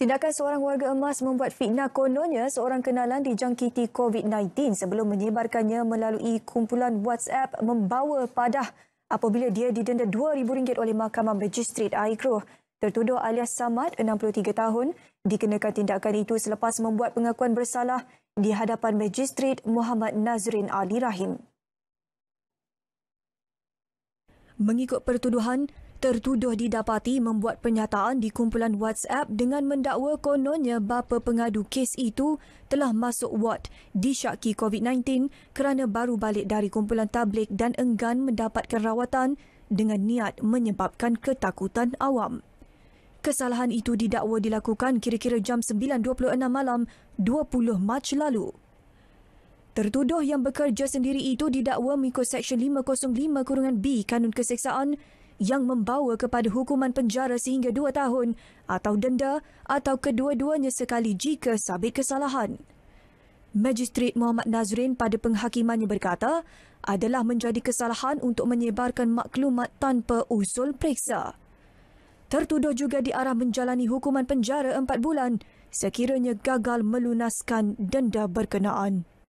Tindakan seorang warga emas membuat fitnah kononnya seorang kenalan dijangkiti COVID-19 sebelum menyebarkannya melalui kumpulan WhatsApp membawa padah apabila dia didenda RM2,000 oleh Mahkamah Magistrate Aikro. Tertuduh alias Samad, 63 tahun, dikenakan tindakan itu selepas membuat pengakuan bersalah di hadapan Magistrate Muhammad Nazrin Ali Rahim. Mengikut pertuduhan, Tertuduh didapati membuat pernyataan di kumpulan WhatsApp dengan mendakwa kononnya bapa pengadu kes itu telah masuk ward di disyaki COVID-19 kerana baru balik dari kumpulan tablik dan enggan mendapatkan rawatan dengan niat menyebabkan ketakutan awam. Kesalahan itu didakwa dilakukan kira-kira jam 9.26 malam 20 Mac lalu. Tertuduh yang bekerja sendiri itu didakwa mengikut Seksyen 505-B Kanun Keseksaan yang membawa kepada hukuman penjara sehingga dua tahun atau denda atau kedua-duanya sekali jika sabit kesalahan. Magistrate Muhammad Nazrin pada penghakimannya berkata, adalah menjadi kesalahan untuk menyebarkan maklumat tanpa usul periksa. Tertuduh juga diarah menjalani hukuman penjara empat bulan sekiranya gagal melunaskan denda berkenaan.